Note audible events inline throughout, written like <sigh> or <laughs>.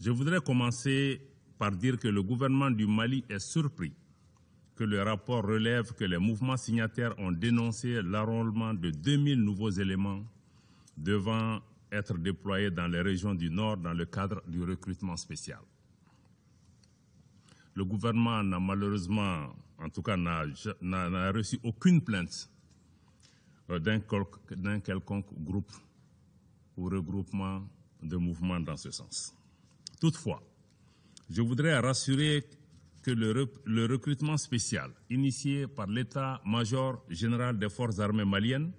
Je voudrais commencer par dire que le gouvernement du Mali est surpris que le rapport relève que les mouvements signataires ont dénoncé l'enrôlement de 2000 nouveaux éléments devant être déployés dans les régions du Nord dans le cadre du recrutement spécial. Le gouvernement n'a malheureusement, en tout cas, n'a reçu aucune plainte euh, d'un quelconque groupe ou regroupement de mouvements dans ce sens. Toutefois, je voudrais rassurer que le, recrutement spécial initié par l'état-major général des forces armées maliennes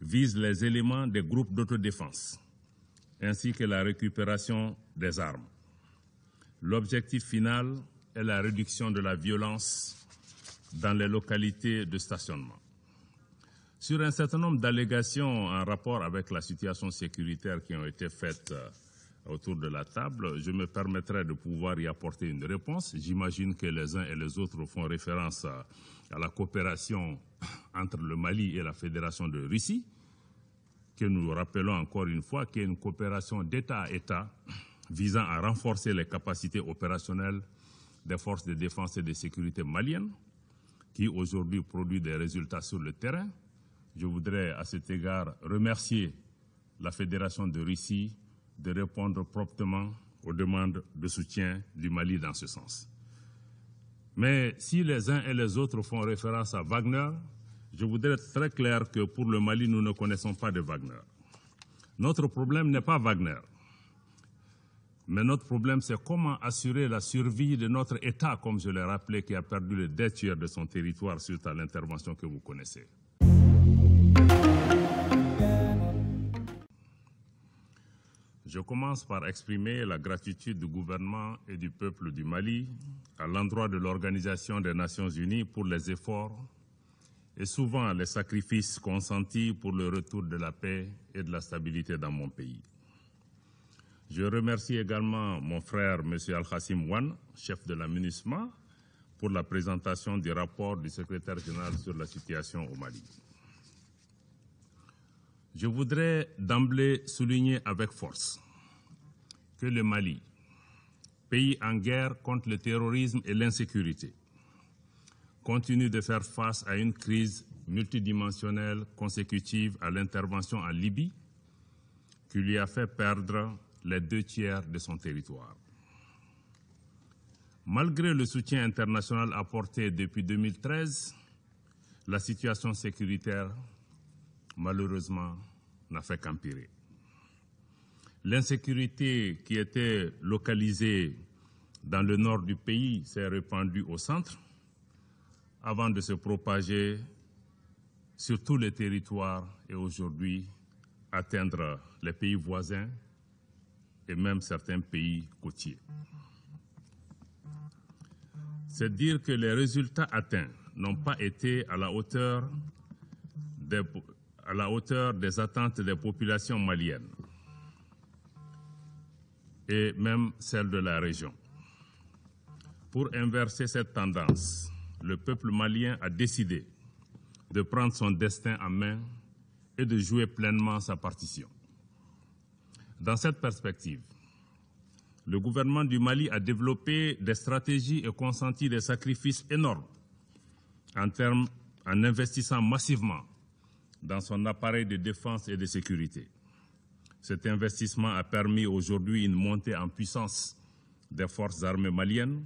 vise les éléments des groupes d'autodéfense ainsi que la récupération des armes. L'objectif final est la réduction de la violence dans les localités de stationnement. Sur un certain nombre d'allégations en rapport avec la situation sécuritaire qui ont été faites autour de la table, je me permettrai de pouvoir y apporter une réponse. J'imagine que les uns et les autres font référence à, la coopération <coughs> entre le Mali et la Fédération de Russie, que nous rappelons encore une fois qu'il y a une coopération d'État à État visant à renforcer les capacités opérationnelles des forces de défense et de sécurité maliennes, qui aujourd'hui produit des résultats sur le terrain. Je voudrais à cet égard remercier la Fédération de Russie de répondre promptement aux demandes de soutien du Mali dans ce sens. Mais si les uns et les autres font référence à Wagner, je voudrais être très clair que pour le Mali, nous ne connaissons pas de Wagner. Notre problème n'est pas Wagner. Mais notre problème, c'est comment assurer la survie de notre État, comme je l'ai rappelé, qui a perdu le deux de son territoire suite à l'intervention que vous connaissez. Je commence par exprimer la gratitude du gouvernement et du peuple du Mali à l'endroit de l'Organisation des Nations Unies pour les efforts et souvent les sacrifices consentis pour le retour de la paix et de la stabilité dans mon pays. Je remercie également mon frère M. Al-Khassim Wan, chef de la pour la présentation du rapport du secrétaire général sur la situation au Mali. Je voudrais d'emblée souligner avec force que le Mali, pays en guerre contre le terrorisme et l'insécurité, continue de faire face à une crise multidimensionnelle consécutive à l'intervention en Libye qui lui a fait perdre les deux tiers de son territoire. Malgré le soutien international apporté depuis 2013, la situation sécuritaire malheureusement, n'a fait qu'empirer. L'insécurité qui était localisée dans le nord du pays s'est répandue au centre avant de se propager sur tous les territoires et aujourd'hui atteindre les pays voisins et même certains pays côtiers. C'est dire que les résultats atteints n'ont pas été à la hauteur des, à la hauteur des attentes des populations maliennes et même celles de la région. Pour inverser cette tendance, le peuple malien a décidé de prendre son destin en main et de jouer pleinement sa partition. Dans cette perspective, le gouvernement du Mali a développé des stratégies et consenti des sacrifices énormes en, en investissant massivement dans son appareil de défense et de sécurité. Cet investissement a permis aujourd'hui une montée en puissance des forces armées maliennes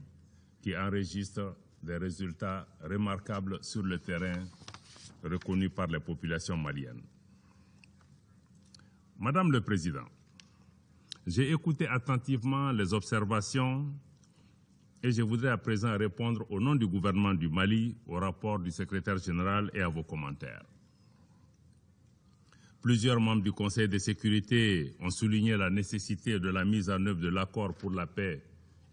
qui enregistrent des résultats remarquables sur le terrain reconnus par les populations maliennes. Madame le Président, j'ai écouté attentivement les observations et je voudrais à présent répondre au nom du gouvernement du Mali au rapport du secrétaire général et à vos commentaires. Plusieurs membres du Conseil de sécurité ont souligné la nécessité de la mise en œuvre de l'accord pour la paix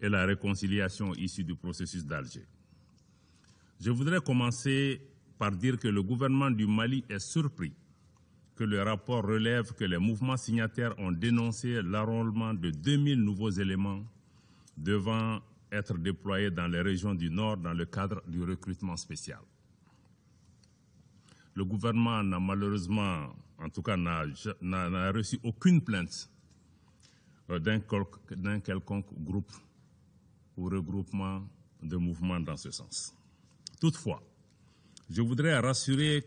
et la réconciliation issue du processus d'Alger. Je voudrais commencer par dire que le gouvernement du Mali est surpris que le rapport relève que les mouvements signataires ont dénoncé l'arrondement de 2000 nouveaux éléments devant être déployés dans les régions du Nord dans le cadre du recrutement spécial. Le gouvernement n'a malheureusement, en tout cas, n'a reçu aucune plainte euh, d'un quelconque groupe ou regroupement de mouvements dans ce sens. Toutefois, je voudrais rassurer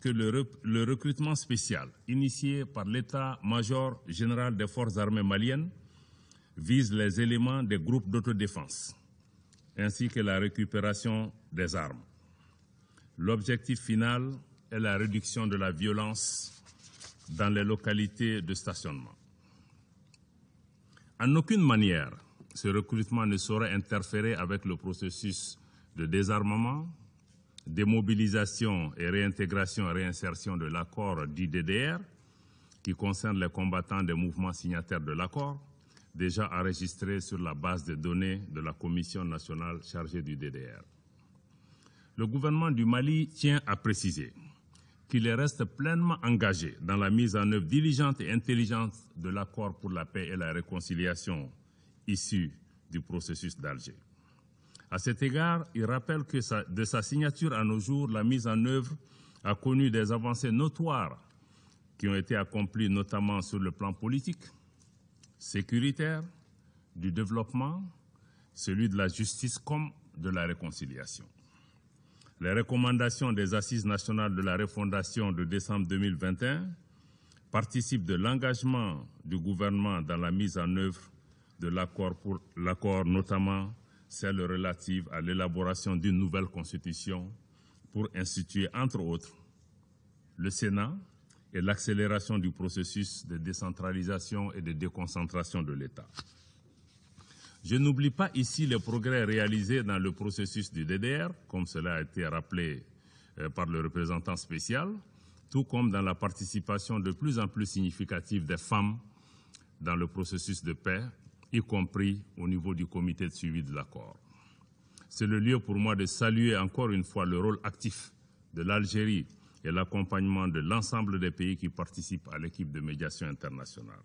que le, recrutement spécial initié par l'état-major général des forces armées maliennes vise les éléments des groupes d'autodéfense ainsi que la récupération des armes. L'objectif final et la réduction de la violence dans les localités de stationnement. En aucune manière, ce recrutement ne saurait interférer avec le processus de désarmement, démobilisation et réintégration et réinsertion de l'accord dit DDR, qui concerne les combattants des mouvements signataires de l'accord, déjà enregistrés sur la base de données de la Commission nationale chargée du DDR. Le gouvernement du Mali tient à préciser qu'il reste pleinement engagé dans la mise en œuvre diligente et intelligente de l'accord pour la paix et la réconciliation issu du processus d'Alger. À cet égard, il rappelle que de sa signature à nos jours, la mise en œuvre a connu des avancées notoires qui ont été accomplies notamment sur le plan politique, sécuritaire, du développement, celui de la justice comme de la réconciliation les recommandations des Assises nationales de la refondation de décembre 2021 participent de l'engagement du gouvernement dans la mise en œuvre de l'accord, notamment celle relative à l'élaboration d'une nouvelle constitution pour instituer, entre autres, le Sénat et l'accélération du processus de décentralisation et de déconcentration de l'État. Je n'oublie pas ici les progrès réalisés dans le processus du DDR, comme cela a été rappelé euh, par le représentant spécial, tout comme dans la participation de plus en plus significative des femmes dans le processus de paix, y compris au niveau du comité de suivi de l'accord. C'est le lieu pour moi de saluer encore une fois le rôle actif de l'Algérie et l'accompagnement de l'ensemble des pays qui participent à l'équipe de médiation internationale.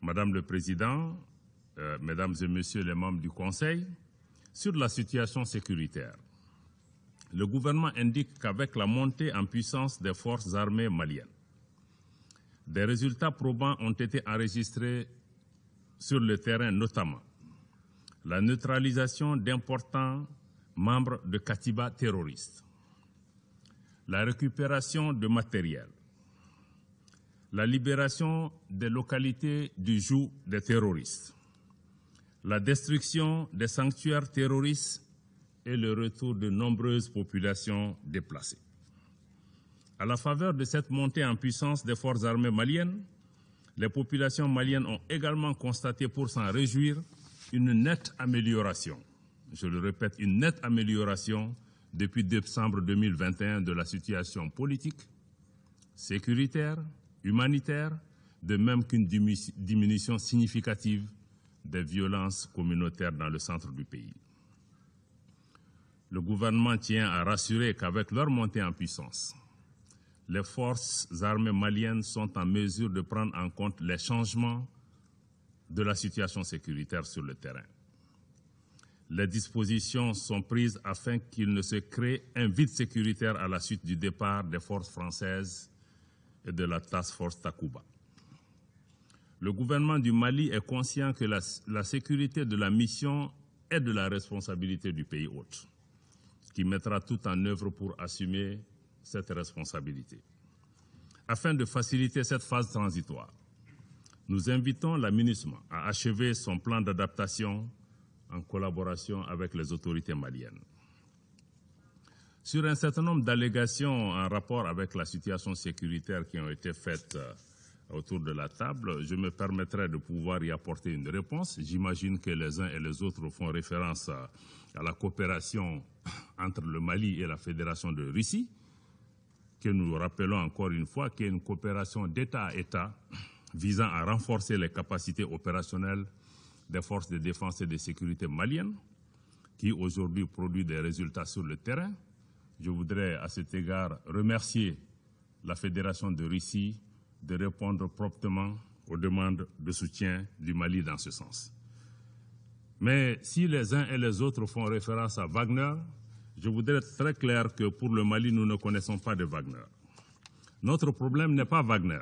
Madame le Président, euh, mesdames et Messieurs les membres du Conseil, sur la situation sécuritaire. Le gouvernement indique qu'avec la montée en puissance des forces armées maliennes, des résultats probants ont été enregistrés sur le terrain, notamment la neutralisation d'importants membres de Katiba terroristes, la récupération de matériel, la libération des localités du joug des terroristes, la destruction des sanctuaires terroristes et le retour de nombreuses populations déplacées. À la faveur de cette montée en puissance des forces armées maliennes, les populations maliennes ont également constaté, pour s'en réjouir, une nette amélioration, je le répète, une nette amélioration depuis décembre 2021 de la situation politique, sécuritaire, humanitaire, de même qu'une diminution significative des violences communautaires dans le centre du pays. Le gouvernement tient à rassurer qu'avec leur montée en puissance, les forces armées maliennes sont en mesure de prendre en compte les changements de la situation sécuritaire sur le terrain. Les dispositions sont prises afin qu'il ne se crée un vide sécuritaire à la suite du départ des forces françaises et de la Task Force Takuba. Le gouvernement du Mali est conscient que la, sécurité de la mission est de la responsabilité du pays hôte, qui mettra tout en œuvre pour assumer cette responsabilité. Afin de faciliter cette phase transitoire, nous invitons la MINUSMA à achever son plan d'adaptation en collaboration avec les autorités maliennes. Sur un certain nombre d'allégations en rapport avec la situation sécuritaire qui ont été faites autour de la table, je me permettrai de pouvoir y apporter une réponse. J'imagine que les uns et les autres font référence à, la coopération <laughs> entre le Mali et la Fédération de Russie, que nous rappelons encore une fois qu'il y a une coopération d'État à État visant à renforcer les capacités opérationnelles des forces de défense et de sécurité maliennes, qui aujourd'hui produit des résultats sur le terrain. Je voudrais à cet égard remercier la Fédération de Russie de répondre promptement aux demandes de soutien du Mali dans ce sens. Mais si les uns et les autres font référence à Wagner, je voudrais être très clair que pour le Mali, nous ne connaissons pas de Wagner. Notre problème n'est pas Wagner.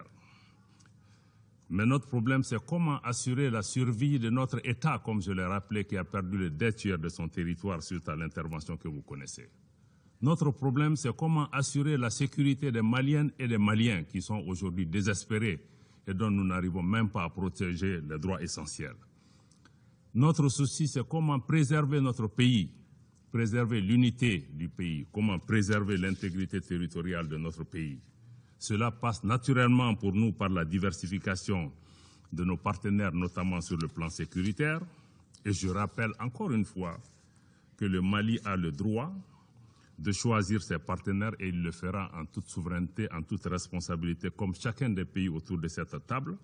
Mais notre problème, c'est comment assurer la survie de notre État, comme je l'ai rappelé, qui a perdu le deux de son territoire suite à l'intervention que vous connaissez. Notre problème, c'est comment assurer la sécurité des Maliennes et des Maliens qui sont aujourd'hui désespérés et dont nous n'arrivons même pas à protéger les droits essentiels. Notre souci, c'est comment préserver notre pays, préserver l'unité du pays, comment préserver l'intégrité territoriale de notre pays. Cela passe naturellement pour nous par la diversification de nos partenaires, notamment sur le plan sécuritaire. Et je rappelle encore une fois que le Mali a le droit, de choisir ses partenaires et il le fera en toute souveraineté, en toute responsabilité, comme chacun des pays autour de cette table.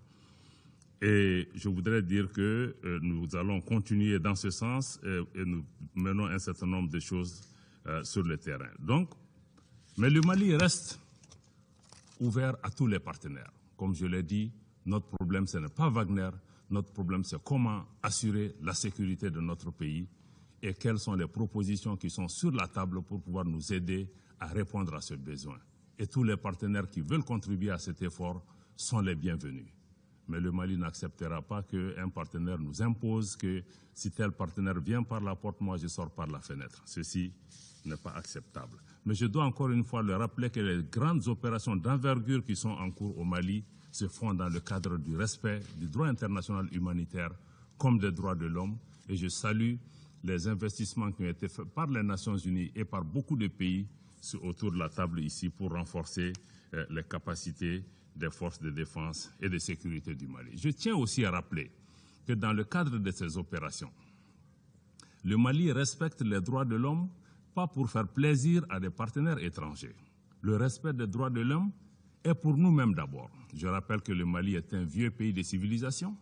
Et je voudrais dire que euh, nous allons continuer dans ce sens euh, et, nous menons un certain nombre de choses euh, sur le terrain. Donc, mais le Mali reste ouvert à tous les partenaires. Comme je l'ai dit, notre problème, ce n'est pas Wagner. Notre problème, c'est comment assurer la sécurité de notre pays et quelles sont les propositions qui sont sur la table pour pouvoir nous aider à répondre à ce besoin. Et tous les partenaires qui veulent contribuer à cet effort sont les bienvenus. Mais le Mali n'acceptera pas qu'un partenaire nous impose que si tel partenaire vient par la porte, moi je sors par la fenêtre. Ceci n'est pas acceptable. Mais je dois encore une fois le rappeler que les grandes opérations d'envergure qui sont en cours au Mali se font dans le cadre du respect du droit international humanitaire comme des droits de l'homme. Et je salue les investissements qui ont été faits par les Nations Unies et par beaucoup de pays autour de la table ici pour renforcer euh, les capacités des forces de défense et de sécurité du Mali. Je tiens aussi à rappeler que dans le cadre de ces opérations, le Mali respecte les droits de l'homme, pas pour faire plaisir à des partenaires étrangers. Le respect des droits de l'homme est pour nous-mêmes d'abord. Je rappelle que le Mali est un vieux pays de civilisation.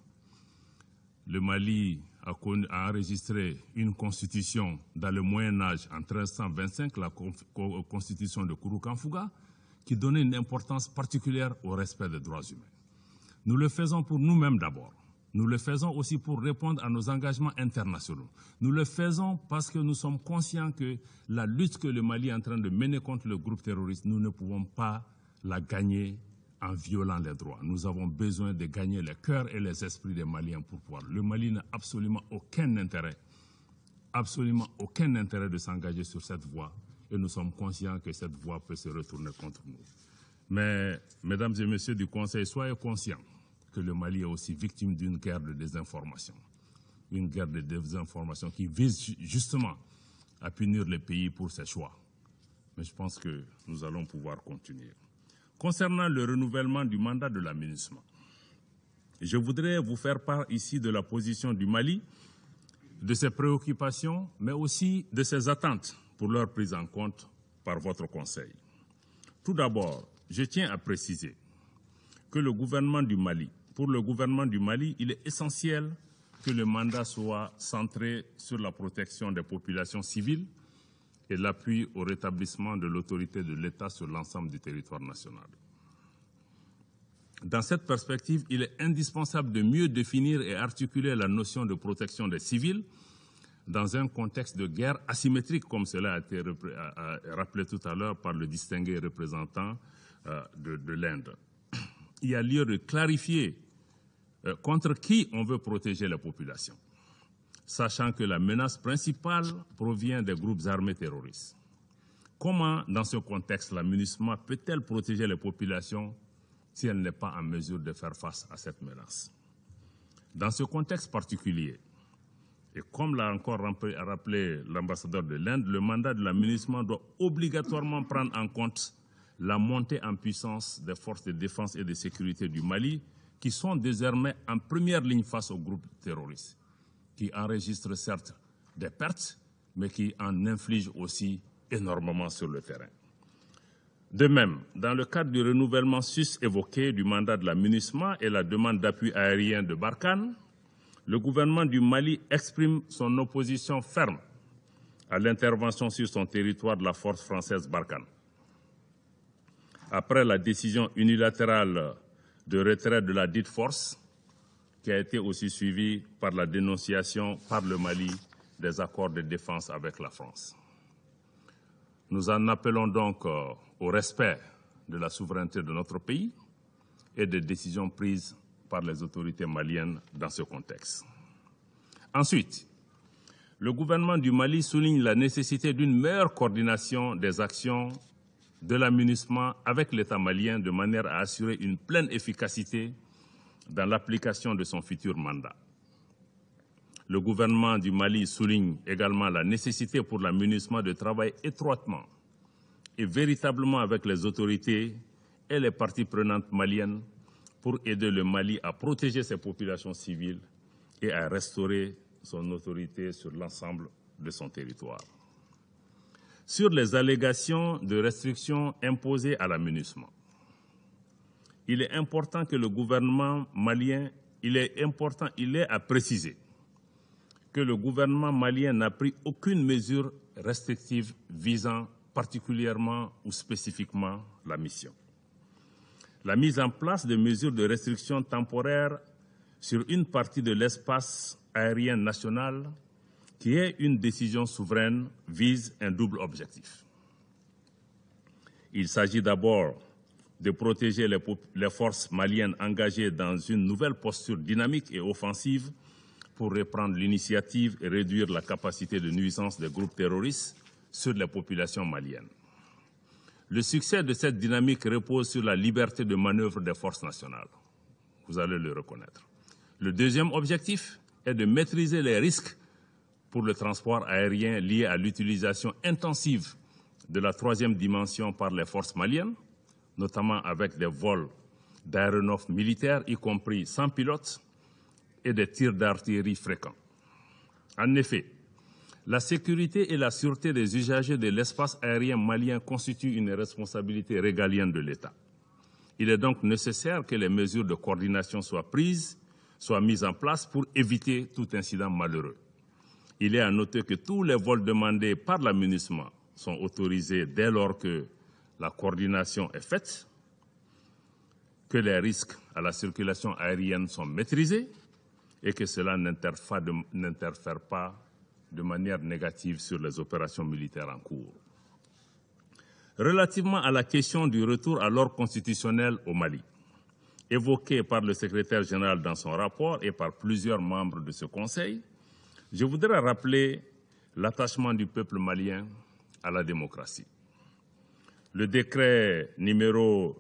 Le Mali a, enregistré une constitution dans le Moyen Âge en 1325, la constitution de Kourou-Kanfouga, qui donnait une importance particulière au respect des droits humains. Nous le faisons pour nous-mêmes d'abord. Nous le faisons aussi pour répondre à nos engagements internationaux. Nous le faisons parce que nous sommes conscients que la lutte que le Mali est en train de mener contre le groupe terroriste, nous ne pouvons pas la gagner en violant les droits. Nous avons besoin de gagner les cœurs et les esprits des Maliens pour pouvoir. Le Mali n'a absolument aucun intérêt, absolument aucun intérêt de s'engager sur cette voie. Et nous sommes conscients que cette voie peut se retourner contre nous. Mais, mesdames et messieurs du Conseil, soyez conscients que le Mali est aussi victime d'une guerre de désinformation. Une guerre de désinformation qui vise justement à punir le pays pour ses choix. Mais je pense que nous allons pouvoir continuer. Concernant le renouvellement du mandat de l'aménagement, je voudrais vous faire part ici de la position du Mali, de ses préoccupations, mais aussi de ses attentes pour leur prise en compte par votre Conseil. Tout d'abord, je tiens à préciser que le gouvernement du Mali, pour le gouvernement du Mali, il est essentiel que le mandat soit centré sur la protection des populations civiles et l'appui au rétablissement de l'autorité de l'État sur l'ensemble du territoire national. Dans cette perspective, il est indispensable de mieux définir et articuler la notion de protection des civils dans un contexte de guerre asymétrique, comme cela a été rappelé tout à l'heure par le distingué représentant euh, de, l'Inde. Il y a lieu de clarifier euh, contre qui on veut protéger la population sachant que la menace principale provient des groupes armés terroristes. Comment, dans ce contexte, la peut-elle protéger les populations si elle n'est pas en mesure de faire face à cette menace Dans ce contexte particulier, et comme l'a encore rappelé l'ambassadeur de l'Inde, le mandat de la doit obligatoirement prendre en compte la montée en puissance des forces de défense et de sécurité du Mali, qui sont désormais en première ligne face aux groupes terroristes qui enregistre certes des pertes, mais qui en inflige aussi énormément sur le terrain. De même, dans le cadre du renouvellement sus évoqué du mandat de la et la demande d'appui aérien de Barkhane, le gouvernement du Mali exprime son opposition ferme à l'intervention sur son territoire de la force française Barkhane. Après la décision unilatérale de retrait de la dite force, qui a été aussi suivi par la dénonciation par le Mali des accords de défense avec la France. Nous en appelons donc euh, au respect de la souveraineté de notre pays et des décisions prises par les autorités maliennes dans ce contexte. Ensuite, le gouvernement du Mali souligne la nécessité d'une meilleure coordination des actions de l'amunissement avec l'État malien de manière à assurer une pleine efficacité dans l'application de son futur mandat. Le gouvernement du Mali souligne également la nécessité pour la de travailler étroitement et véritablement avec les autorités et les parties prenantes maliennes pour aider le Mali à protéger ses populations civiles et à restaurer son autorité sur l'ensemble de son territoire. Sur les allégations de restrictions imposées à la il est important que le gouvernement malien, il est important, il est à préciser que le gouvernement malien n'a pris aucune mesure restrictive visant particulièrement ou spécifiquement la mission. La mise en place de mesures de restriction temporaire sur une partie de l'espace aérien national, qui est une décision souveraine, vise un double objectif. Il s'agit d'abord de protéger les, forces maliennes engagées dans une nouvelle posture dynamique et offensive pour reprendre l'initiative et réduire la capacité de nuisance des groupes terroristes sur les populations maliennes. Le succès de cette dynamique repose sur la liberté de manœuvre des forces nationales. Vous allez le reconnaître. Le deuxième objectif est de maîtriser les risques pour le transport aérien liés à l'utilisation intensive de la troisième dimension par les forces maliennes notamment avec des vols d'aéronefs militaires, y compris sans pilote, et des tirs d'artillerie fréquents. En effet, la sécurité et la sûreté des usagers de l'espace aérien malien constituent une responsabilité régalienne de l'État. Il est donc nécessaire que les mesures de coordination soient prises, soient mises en place pour éviter tout incident malheureux. Il est à noter que tous les vols demandés par l'amunissement sont autorisés dès lors que la coordination est faite, que les risques à la circulation aérienne sont maîtrisés et que cela n'interfère pas de manière négative sur les opérations militaires en cours. Relativement à la question du retour à l'ordre constitutionnel au Mali, évoquée par le secrétaire général dans son rapport et par plusieurs membres de ce Conseil, je voudrais rappeler l'attachement du peuple malien à la démocratie le décret numéro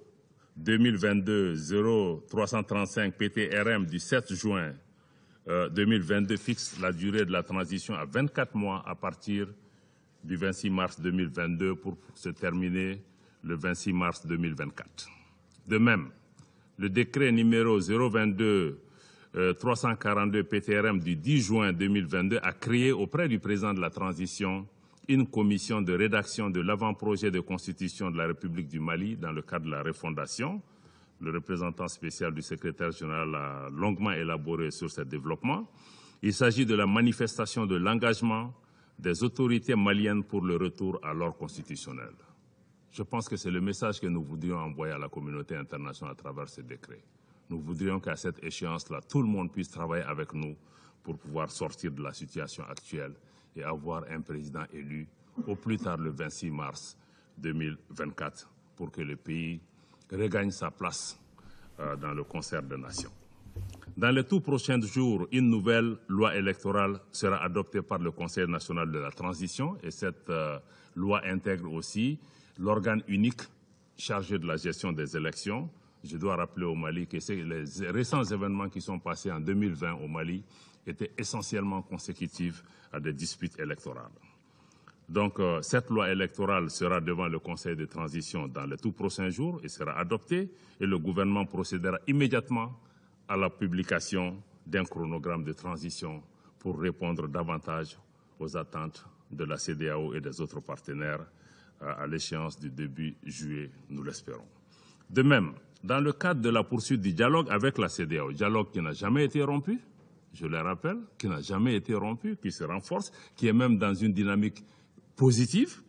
2022-0335 PTRM du 7 juin 2022 euh, fixe la durée de la transition à 24 mois à partir du 26 mars 2022 pour se terminer le 26 mars 2024. De même, le décret numéro 022-342 euh, PTRM du 10 juin 2022 a créé auprès du président de la transition une commission de rédaction de l'avant-projet de constitution de la République du Mali dans le cadre de la refondation. Le représentant spécial du secrétaire général a longuement élaboré sur ce développement. Il s'agit de la manifestation de l'engagement des autorités maliennes pour le retour à l'ordre constitutionnel. Je pense que c'est le message que nous voudrions envoyer à la communauté internationale à travers ce décret. Nous voudrions qu'à cette échéance-là, tout le monde puisse travailler avec nous pour pouvoir sortir de la situation actuelle et avoir un président élu au plus tard le 26 mars 2024 pour que le pays regagne sa place euh, dans le concert des nations. Dans les tout prochains jours, une nouvelle loi électorale sera adoptée par le Conseil national de la transition et cette euh, loi intègre aussi l'organe unique chargé de la gestion des élections. Je dois rappeler au Mali que les récents événements qui sont passés en 2020 au Mali était essentiellement consécutive à des disputes électorales. Donc, euh, cette loi électorale sera devant le Conseil de transition dans les tout prochains jours et sera adoptée et le gouvernement procédera immédiatement à la publication d'un chronogramme de transition pour répondre davantage aux attentes de la CDAO et des autres partenaires euh, à l'échéance du début juillet, nous l'espérons. De même, dans le cadre de la poursuite du dialogue avec la CDAO, dialogue qui n'a jamais été rompu, je le rappelle, qui n'a jamais été rompu, qui se renforce, qui est même dans une dynamique positive.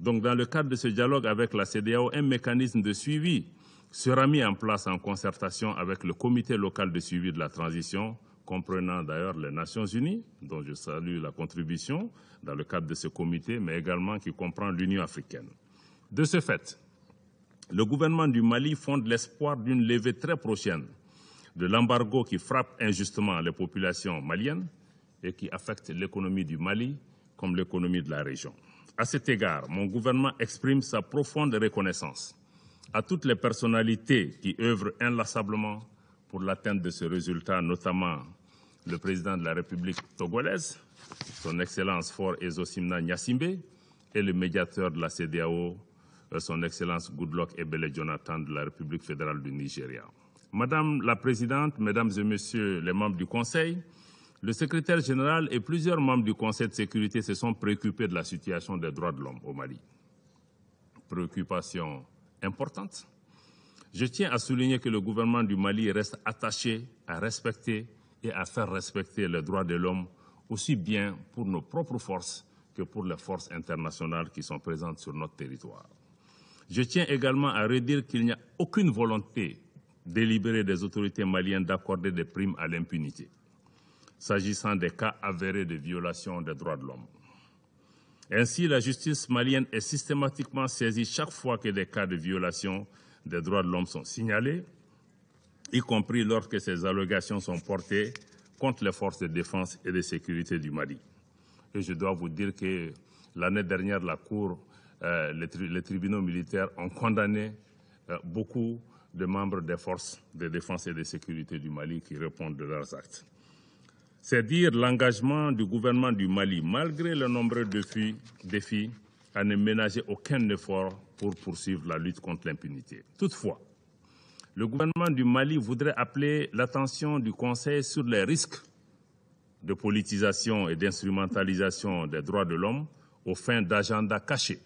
Donc, dans le cadre de ce dialogue avec la CDAO, un mécanisme de suivi sera mis en place en concertation avec le comité local de suivi de la transition, comprenant d'ailleurs les Nations Unies, dont je salue la contribution dans le cadre de ce comité, mais également qui comprend l'Union africaine. De ce fait, le gouvernement du Mali fonde l'espoir d'une levée très prochaine de l'embargo qui frappe injustement les populations maliennes et qui affecte l'économie du Mali comme l'économie de la région. À cet égard, mon gouvernement exprime sa profonde reconnaissance à toutes les personnalités qui œuvrent inlassablement pour l'atteinte de ce résultat, notamment le président de la République togolaise, son Excellence Fort Ezosimna Nyasimbe, et le médiateur de la CDAO, euh, son Excellence Goodluck Ebele Jonathan de la République fédérale du Nigeria. Madame la Présidente, Mesdames et Messieurs les membres du Conseil, le secrétaire général et plusieurs membres du Conseil de sécurité se sont préoccupés de la situation des droits de l'homme au Mali. Préoccupation importante. Je tiens à souligner que le gouvernement du Mali reste attaché à respecter et à faire respecter les droits de l'homme aussi bien pour nos propres forces que pour les forces internationales qui sont présentes sur notre territoire. Je tiens également à redire qu'il n'y a aucune volonté délibéré des autorités maliennes d'accorder des primes à l'impunité, s'agissant des cas avérés de violation des droits de l'homme. Ainsi, la justice malienne est systématiquement saisie chaque fois que des cas de violation des droits de l'homme sont signalés, y compris lorsque ces allégations sont portées contre les forces de défense et de sécurité du Mali. Et je dois vous dire que l'année dernière, la Cour, euh, les, tribunaux militaires ont condamné euh, beaucoup de membres des forces de défense et de sécurité du Mali qui répondent de leurs actes. C'est dire l'engagement du gouvernement du Mali, malgré le nombreux défis, défis, à ne ménager aucun effort pour poursuivre la lutte contre l'impunité. Toutefois, le gouvernement du Mali voudrait appeler l'attention du Conseil sur les risques de politisation et d'instrumentalisation des droits de l'homme aux fins d'agenda cachés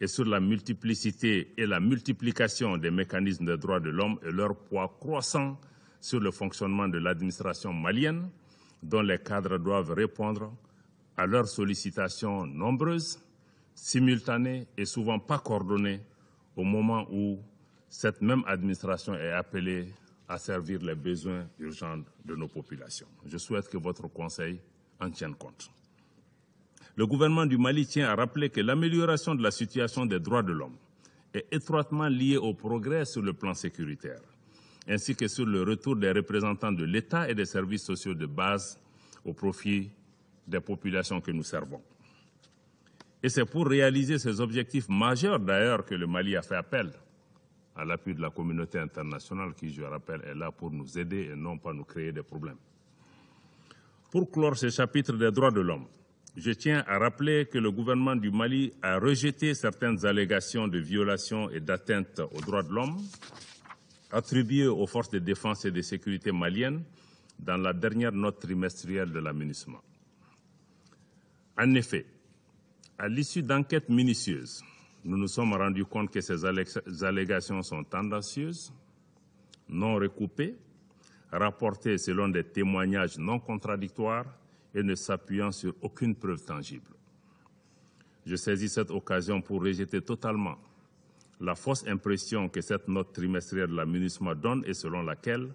et sur la multiplicité et la multiplication des mécanismes des droits de l'homme et leur poids croissant sur le fonctionnement de l'administration malienne, dont les cadres doivent répondre à leurs sollicitations nombreuses, simultanées et souvent pas coordonnées au moment où cette même administration est appelée à servir les besoins urgents de nos populations. Je souhaite que votre Conseil en tienne compte le gouvernement du Mali tient à rappeler que l'amélioration de la situation des droits de l'homme est étroitement liée au progrès sur le plan sécuritaire, ainsi que sur le retour des représentants de l'État et des services sociaux de base au profit des populations que nous servons. Et c'est pour réaliser ces objectifs majeurs d'ailleurs que le Mali a fait appel à l'appui de la communauté internationale qui, je le rappelle, est là pour nous aider et non pas nous créer des problèmes. Pour clore ce chapitre des droits de l'homme, je tiens à rappeler que le gouvernement du Mali a rejeté certaines allégations de violations et d'atteintes aux droits de l'homme attribuées aux forces de défense et de sécurité maliennes dans la dernière note trimestrielle de l'aménagement. En effet, à l'issue d'enquêtes minutieuses, nous nous sommes rendus compte que ces allégations sont tendancieuses, non recoupées, rapportées selon des témoignages non contradictoires et ne s'appuyant sur aucune preuve tangible. Je saisis cette occasion pour rejeter totalement la fausse impression que cette note trimestrielle de la MINUSMA donne et selon laquelle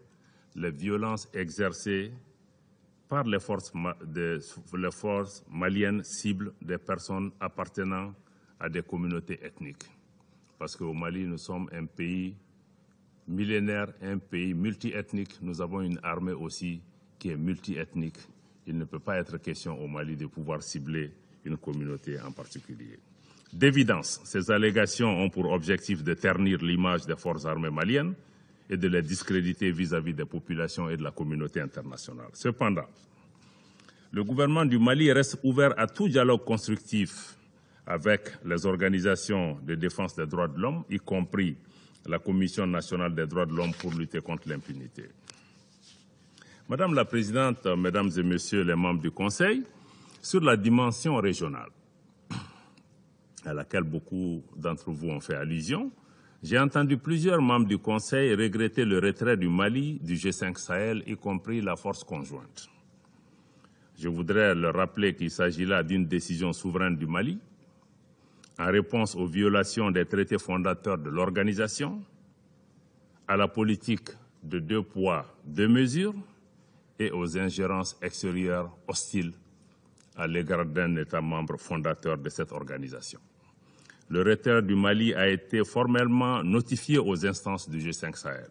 les violences exercées par les forces, de, les forces maliennes ciblent des personnes appartenant à des communautés ethniques. Parce qu'au Mali, nous sommes un pays millénaire, un pays multiethnique. Nous avons une armée aussi qui est multiethnique il ne peut pas être question au Mali de pouvoir cibler une communauté en particulier. D'évidence, ces allégations ont pour objectif de ternir l'image des forces armées maliennes et de les discréditer vis-à-vis des populations et de la communauté internationale. Cependant, le gouvernement du Mali reste ouvert à tout dialogue constructif avec les organisations de défense des droits de l'homme, y compris la Commission nationale des droits de l'homme pour lutter contre l'impunité. Madame la Présidente, Mesdames et Messieurs les membres du Conseil, sur la dimension régionale, à laquelle beaucoup d'entre vous ont fait allusion, j'ai entendu plusieurs membres du Conseil regretter le retrait du Mali du G5 Sahel, y compris la force conjointe. Je voudrais leur rappeler qu'il s'agit là d'une décision souveraine du Mali, en réponse aux violations des traités fondateurs de l'organisation, à la politique de deux poids, deux mesures, et aux ingérences extérieures hostiles à l'égard d'un État membre fondateur de cette organisation. Le retrait du Mali a été formellement notifié aux instances du G5 Sahel.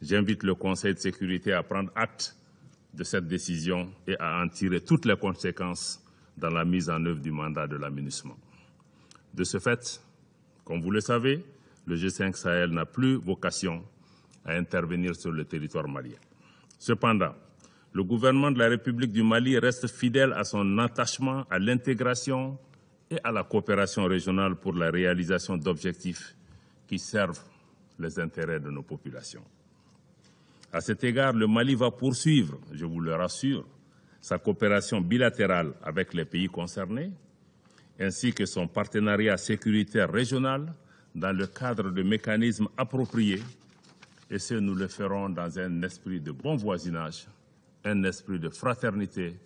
J'invite le Conseil de sécurité à prendre acte de cette décision et à en tirer toutes les conséquences dans la mise en œuvre du mandat de l'aménagement. De ce fait, comme vous le savez, le G5 Sahel n'a plus vocation à intervenir sur le territoire malien. Cependant, le gouvernement de la République du Mali reste fidèle à son attachement à l'intégration et à la coopération régionale pour la réalisation d'objectifs qui servent les intérêts de nos populations. À cet égard, le Mali va poursuivre, je vous le rassure, sa coopération bilatérale avec les pays concernés, ainsi que son partenariat sécuritaire régional dans le cadre de mécanismes appropriés, et ce, nous le ferons dans un esprit de bon voisinage un esprit de fraternité,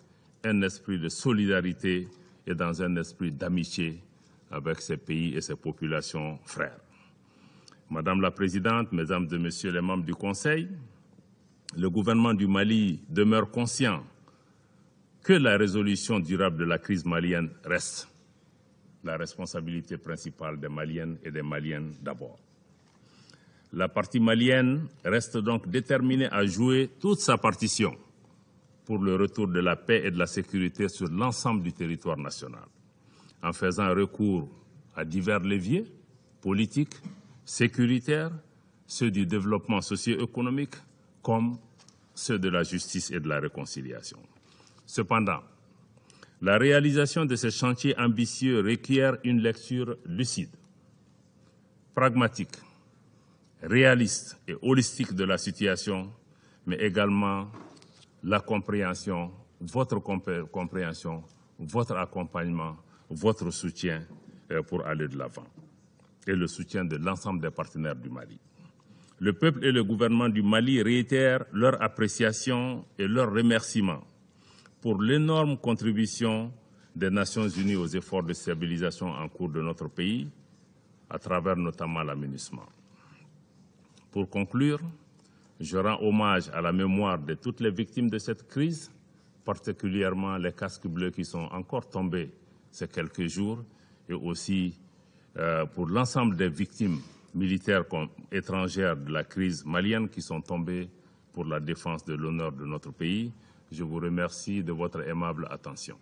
un esprit de solidarité et dans un esprit d'amitié avec ces pays et ces populations frères. Madame la Présidente, Mesdames et Messieurs les membres du Conseil, le gouvernement du Mali demeure conscient que la résolution durable de la crise malienne reste la responsabilité principale des Maliennes et des Maliennes d'abord. La partie malienne reste donc déterminée à jouer toute sa partition pour le retour de la paix et de la sécurité sur l'ensemble du territoire national, en faisant recours à divers leviers politiques, sécuritaires, ceux du développement socio-économique, comme ceux de la justice et de la réconciliation. Cependant, la réalisation de ces chantiers ambitieux requiert une lecture lucide, pragmatique, réaliste et holistique de la situation, mais également la compréhension, votre compréhension, votre accompagnement, votre soutien euh, pour aller de l'avant et le soutien de l'ensemble des partenaires du Mali. Le peuple et le gouvernement du Mali réitèrent leur appréciation et leur remerciement pour l'énorme contribution des Nations Unies aux efforts de stabilisation en cours de notre pays, à travers notamment l'aménagement. Pour conclure, je rends hommage à la mémoire de toutes les victimes de cette crise, particulièrement les casques bleus qui sont encore tombés ces quelques jours, et aussi euh, pour l'ensemble des victimes militaires étrangères de la crise malienne qui sont tombées pour la défense de l'honneur de notre pays. Je vous remercie de votre aimable attention.